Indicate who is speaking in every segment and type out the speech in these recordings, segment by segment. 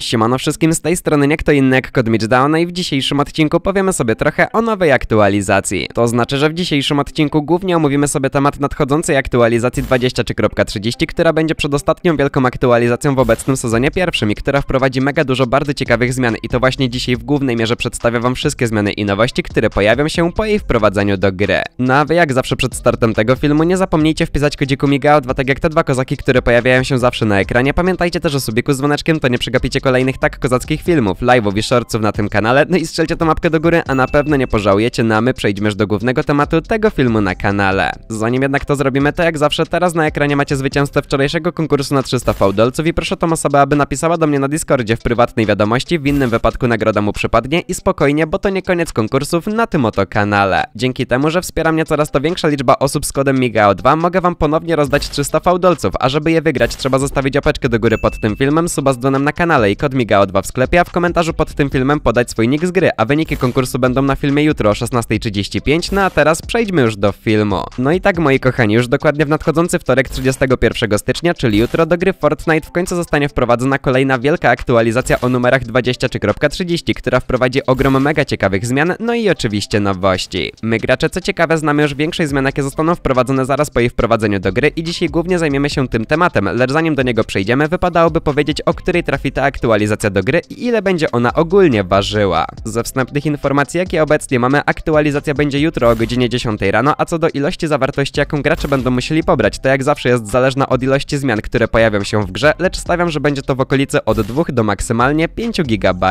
Speaker 1: Siemano wszystkim, z tej strony nie kto inny jak Codmitch Down i w dzisiejszym odcinku powiemy sobie trochę o nowej aktualizacji. To znaczy, że w dzisiejszym odcinku głównie omówimy sobie temat nadchodzącej aktualizacji 20.30, która będzie przedostatnią wielką aktualizacją w obecnym sezonie pierwszym i która wprowadzi mega dużo bardzo ciekawych zmian i to właśnie dzisiaj w głównej mierze przedstawię wam wszystkie zmiany i nowości, które pojawią się po jej wprowadzeniu do gry. No a wy jak zawsze przed startem tego filmu nie zapomnijcie wpisać kodziku migao 2 tak jak te dwa kozaki, które pojawiają się zawsze na ekranie. Pamiętajcie też o subiku z dzwoneczkiem, to nie przegapicie kolejnych tak kozackich filmów, live'ów i shortców na tym kanale, no i strzelcie tą mapkę do góry, a na pewno nie pożałujecie, no a my przejdziemy do głównego tematu tego filmu na kanale. Zanim jednak to zrobimy, to jak zawsze teraz na ekranie macie zwycięzcę wczorajszego konkursu na 300 fałdolców i proszę tą osobę, aby napisała do mnie na Discordzie w prywatnej wiadomości, w innym wypadku nagroda mu przypadnie i spokojnie, bo to nie koniec konkursów na tym oto kanale. Dzięki temu, że wspiera mnie coraz to większa liczba osób z kodem MIGAO2, mogę wam ponownie rozdać 300 fałdolców, a żeby je wygrać trzeba zostawić opeczkę do góry pod tym filmem, suba z dzwonem na kanale i i kod Migao2 w sklepie, a w komentarzu pod tym filmem podać swój nick z gry, a wyniki konkursu będą na filmie jutro o 16.35, no a teraz przejdźmy już do filmu. No i tak moi kochani, już dokładnie w nadchodzący wtorek 31 stycznia, czyli jutro do gry Fortnite w końcu zostanie wprowadzona kolejna wielka aktualizacja o numerach 20.30 która wprowadzi ogrom mega ciekawych zmian, no i oczywiście nowości. My gracze co ciekawe znamy już większość zmian jakie zostaną wprowadzone zaraz po jej wprowadzeniu do gry i dzisiaj głównie zajmiemy się tym tematem, lecz zanim do niego przejdziemy wypadałoby powiedzieć o której trafi ta aktualizacja aktualizacja do gry i ile będzie ona ogólnie ważyła. Ze wstępnych informacji jakie obecnie mamy, aktualizacja będzie jutro o godzinie 10 rano, a co do ilości zawartości jaką gracze będą musieli pobrać, to jak zawsze jest zależna od ilości zmian, które pojawią się w grze, lecz stawiam, że będzie to w okolicy od 2 do maksymalnie 5 GB.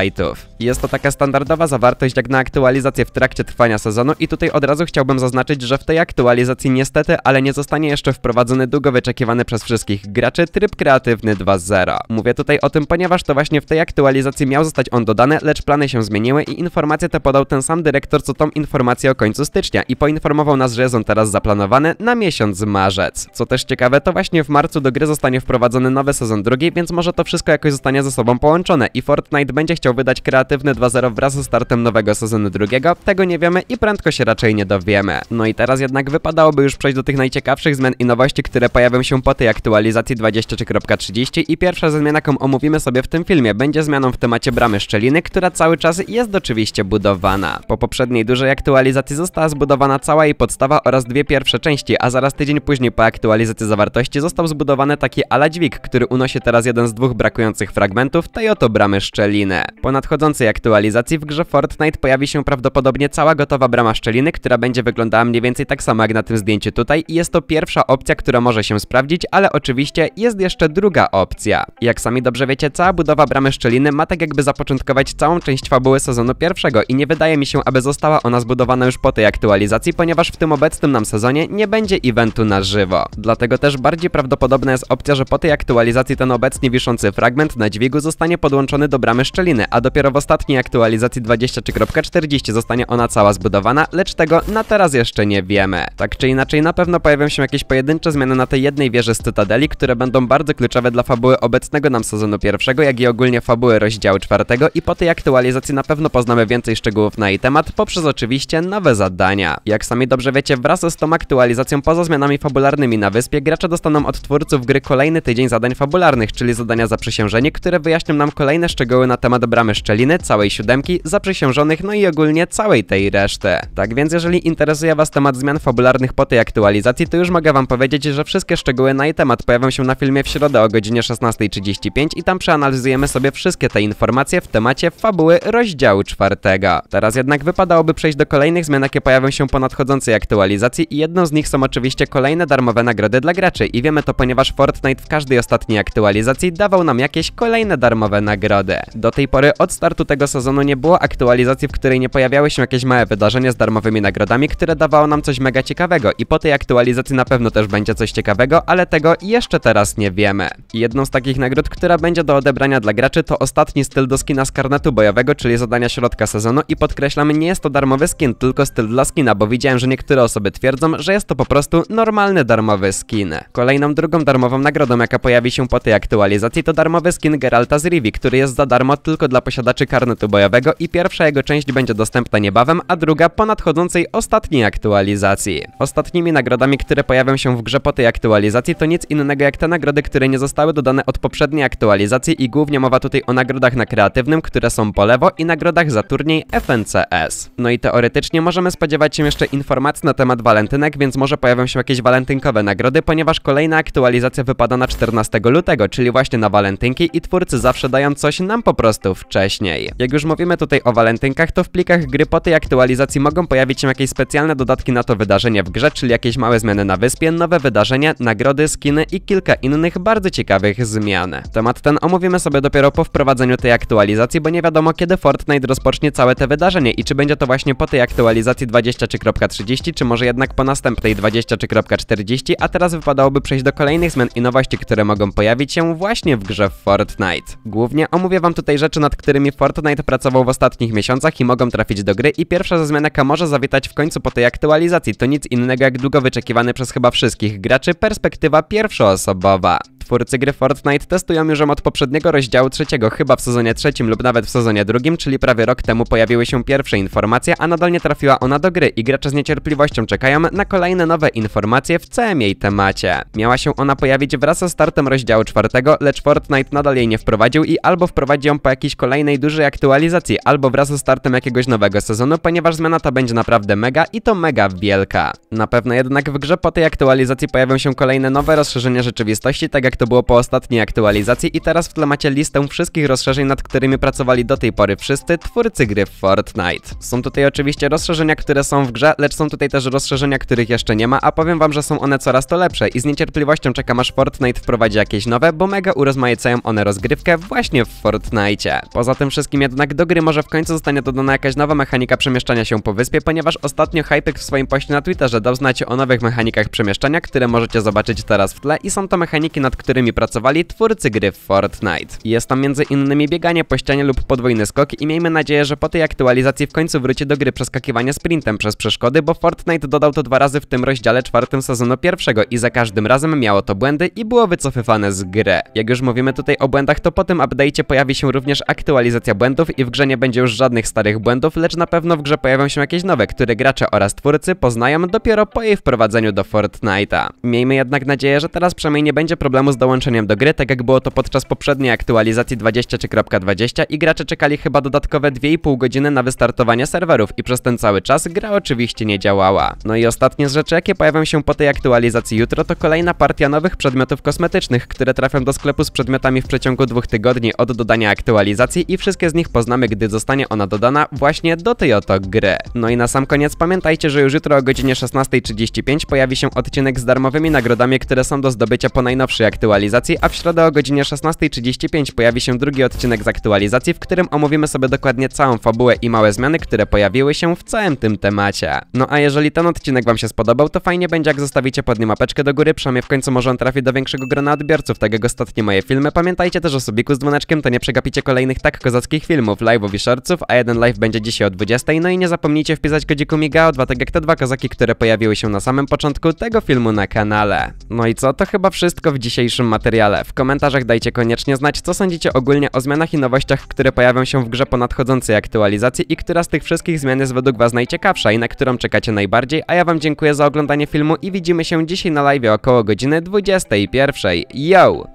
Speaker 1: Jest to taka standardowa zawartość jak na aktualizację w trakcie trwania sezonu i tutaj od razu chciałbym zaznaczyć, że w tej aktualizacji niestety, ale nie zostanie jeszcze wprowadzony długo wyczekiwany przez wszystkich graczy tryb kreatywny 2.0. Mówię tutaj o tym, ponieważ to właśnie właśnie w tej aktualizacji miał zostać on dodany, lecz plany się zmieniły i informacje te podał ten sam dyrektor, co tą informację o końcu stycznia i poinformował nas, że jest on teraz zaplanowany na miesiąc marzec. Co też ciekawe, to właśnie w marcu do gry zostanie wprowadzony nowy sezon drugi, więc może to wszystko jakoś zostanie ze sobą połączone i Fortnite będzie chciał wydać kreatywny 2.0 wraz ze startem nowego sezonu drugiego, tego nie wiemy i prędko się raczej nie dowiemy. No i teraz jednak wypadałoby już przejść do tych najciekawszych zmian i nowości, które pojawią się po tej aktualizacji 23.30 i pierwsza zmiana, jaką omówimy sobie w tym filmie, filmie będzie zmianą w temacie bramy Szczeliny, która cały czas jest oczywiście budowana. Po poprzedniej dużej aktualizacji została zbudowana cała jej podstawa oraz dwie pierwsze części, a zaraz tydzień później po aktualizacji zawartości został zbudowany taki ala dźwig, który unosi teraz jeden z dwóch brakujących fragmentów tej oto bramy Szczeliny. Po nadchodzącej aktualizacji w grze Fortnite pojawi się prawdopodobnie cała gotowa brama Szczeliny, która będzie wyglądała mniej więcej tak samo jak na tym zdjęciu tutaj i jest to pierwsza opcja, która może się sprawdzić, ale oczywiście jest jeszcze druga opcja. Jak sami dobrze wiecie, cała budowa bramę Bramy Szczeliny ma tak jakby zapoczątkować całą część fabuły sezonu pierwszego i nie wydaje mi się, aby została ona zbudowana już po tej aktualizacji, ponieważ w tym obecnym nam sezonie nie będzie eventu na żywo. Dlatego też bardziej prawdopodobna jest opcja, że po tej aktualizacji ten obecnie wiszący fragment na dźwigu zostanie podłączony do Bramy Szczeliny, a dopiero w ostatniej aktualizacji 23.40 zostanie ona cała zbudowana, lecz tego na teraz jeszcze nie wiemy. Tak czy inaczej na pewno pojawią się jakieś pojedyncze zmiany na tej jednej wieży z Cytadeli, które będą bardzo kluczowe dla fabuły obecnego nam sezonu pierwszego, jak i ogólnie fabułę rozdziału czwartego i po tej aktualizacji na pewno poznamy więcej szczegółów na jej temat poprzez oczywiście nowe zadania. Jak sami dobrze wiecie, wraz z tą aktualizacją poza zmianami fabularnymi na wyspie gracze dostaną od twórców gry kolejny tydzień zadań fabularnych, czyli zadania zaprzysiężeni, które wyjaśnią nam kolejne szczegóły na temat Bramy Szczeliny, całej siódemki, zaprzysiężonych, no i ogólnie całej tej reszty. Tak więc jeżeli interesuje was temat zmian fabularnych po tej aktualizacji, to już mogę wam powiedzieć, że wszystkie szczegóły na jej temat pojawią się na filmie w środę o godzinie 16.35 i tam przeanalizujemy zapisujemy sobie wszystkie te informacje w temacie fabuły rozdziału czwartego. Teraz jednak wypadałoby przejść do kolejnych zmian, jakie pojawią się po nadchodzącej aktualizacji i jedną z nich są oczywiście kolejne darmowe nagrody dla graczy i wiemy to, ponieważ Fortnite w każdej ostatniej aktualizacji dawał nam jakieś kolejne darmowe nagrody. Do tej pory od startu tego sezonu nie było aktualizacji, w której nie pojawiały się jakieś małe wydarzenia z darmowymi nagrodami, które dawało nam coś mega ciekawego i po tej aktualizacji na pewno też będzie coś ciekawego, ale tego jeszcze teraz nie wiemy. Jedną z takich nagród, która będzie do odebrania dla dla graczy to ostatni styl do skina z karnetu bojowego, czyli zadania środka sezonu i podkreślam, nie jest to darmowy skin, tylko styl dla skina, bo widziałem, że niektóre osoby twierdzą, że jest to po prostu normalny darmowy skin. Kolejną drugą darmową nagrodą, jaka pojawi się po tej aktualizacji to darmowy skin Geralta z Rivi, który jest za darmo tylko dla posiadaczy karnetu bojowego i pierwsza jego część będzie dostępna niebawem, a druga po nadchodzącej ostatniej aktualizacji. Ostatnimi nagrodami, które pojawią się w grze po tej aktualizacji to nic innego jak te nagrody, które nie zostały dodane od poprzedniej aktualizacji i głównie Głównie mowa tutaj o nagrodach na kreatywnym, które są po lewo i nagrodach za turniej FNCS. No i teoretycznie możemy spodziewać się jeszcze informacji na temat walentynek, więc może pojawią się jakieś walentynkowe nagrody, ponieważ kolejna aktualizacja wypada na 14 lutego, czyli właśnie na walentynki i twórcy zawsze dają coś nam po prostu wcześniej. Jak już mówimy tutaj o walentynkach, to w plikach gry po tej aktualizacji mogą pojawić się jakieś specjalne dodatki na to wydarzenie w grze, czyli jakieś małe zmiany na wyspie, nowe wydarzenia, nagrody, skiny i kilka innych bardzo ciekawych zmian. Temat ten omówimy sobie dopiero po wprowadzeniu tej aktualizacji, bo nie wiadomo kiedy Fortnite rozpocznie całe te wydarzenie i czy będzie to właśnie po tej aktualizacji 20.30, czy może jednak po następnej 20.40, a teraz wypadałoby przejść do kolejnych zmian i nowości, które mogą pojawić się właśnie w grze Fortnite. Głównie omówię wam tutaj rzeczy, nad którymi Fortnite pracował w ostatnich miesiącach i mogą trafić do gry i pierwsza ze zmian jaka może zawitać w końcu po tej aktualizacji, to nic innego jak długo wyczekiwany przez chyba wszystkich graczy perspektywa pierwszoosobowa. Twórcy gry Fortnite testują już od poprzedniego rozdziału trzeciego, chyba w sezonie trzecim lub nawet w sezonie drugim, czyli prawie rok temu pojawiły się pierwsze informacje, a nadal nie trafiła ona do gry i gracze z niecierpliwością czekają na kolejne nowe informacje w całym jej temacie. Miała się ona pojawić wraz ze startem rozdziału czwartego, lecz Fortnite nadal jej nie wprowadził i albo wprowadzi ją po jakiejś kolejnej dużej aktualizacji, albo wraz ze startem jakiegoś nowego sezonu, ponieważ zmiana ta będzie naprawdę mega i to mega wielka. Na pewno jednak w grze po tej aktualizacji pojawią się kolejne nowe rozszerzenia rzeczywistości, tak jak jak to było po ostatniej aktualizacji i teraz w tle macie listę wszystkich rozszerzeń, nad którymi pracowali do tej pory wszyscy twórcy gry Fortnite. Są tutaj oczywiście rozszerzenia, które są w grze, lecz są tutaj też rozszerzenia, których jeszcze nie ma, a powiem wam, że są one coraz to lepsze i z niecierpliwością czekam aż Fortnite wprowadzi jakieś nowe, bo mega urozmaicają one rozgrywkę właśnie w Fortnite. Poza tym wszystkim jednak do gry może w końcu zostanie dodana jakaś nowa mechanika przemieszczania się po wyspie, ponieważ ostatnio Hypek w swoim poście na Twitterze dał znać o nowych mechanikach przemieszczania, które możecie zobaczyć teraz w tle i są to mechaniki, nad którymi którymi pracowali twórcy gry Fortnite. Jest tam m.in. bieganie po ścianie lub podwójny skok i miejmy nadzieję, że po tej aktualizacji w końcu wróci do gry przeskakiwania sprintem przez przeszkody, bo Fortnite dodał to dwa razy w tym rozdziale czwartym sezonu pierwszego i za każdym razem miało to błędy i było wycofywane z gry. Jak już mówimy tutaj o błędach, to po tym update'cie pojawi się również aktualizacja błędów i w grze nie będzie już żadnych starych błędów, lecz na pewno w grze pojawią się jakieś nowe, które gracze oraz twórcy poznają dopiero po jej wprowadzeniu do Fortnite'a. Miejmy jednak nadzieję, że teraz przynajmniej nie będzie problemu z z dołączeniem do gry, tak jak było to podczas poprzedniej aktualizacji 20.20 i gracze czekali chyba dodatkowe 2,5 godziny na wystartowanie serwerów i przez ten cały czas gra oczywiście nie działała. No i ostatnie z rzeczy, jakie pojawią się po tej aktualizacji jutro, to kolejna partia nowych przedmiotów kosmetycznych, które trafią do sklepu z przedmiotami w przeciągu dwóch tygodni od dodania aktualizacji i wszystkie z nich poznamy, gdy zostanie ona dodana właśnie do tej oto gry. No i na sam koniec pamiętajcie, że już jutro o godzinie 16.35 pojawi się odcinek z darmowymi nagrodami, które są do zdobycia po najnowszej aktualizacji aktualizacji, a w środę o godzinie 16.35 pojawi się drugi odcinek z aktualizacji, w którym omówimy sobie dokładnie całą fabułę i małe zmiany, które pojawiły się w całym tym temacie. No a jeżeli ten odcinek Wam się spodobał, to fajnie będzie jak zostawicie pod nim apeczkę do góry, przynajmniej w końcu może on trafi do większego grona odbiorców, tak jak ostatnie moje filmy. Pamiętajcie też o subiku z dzwoneczkiem, to nie przegapicie kolejnych tak kozackich filmów, live'ów i shortsów, a jeden live będzie dzisiaj o 20. No i nie zapomnijcie wpisać kodziku Migao 2, tak jak te dwa kozaki, które pojawiły się na samym początku tego filmu na kanale. No i co? To chyba wszystko w dzisiejszym dzisiejszym materiale. W komentarzach dajcie koniecznie znać, co sądzicie ogólnie o zmianach i nowościach, które pojawią się w grze po nadchodzącej aktualizacji i która z tych wszystkich zmian jest według Was najciekawsza i na którą czekacie najbardziej, a ja Wam dziękuję za oglądanie filmu i widzimy się dzisiaj na live około godziny 21. Yo!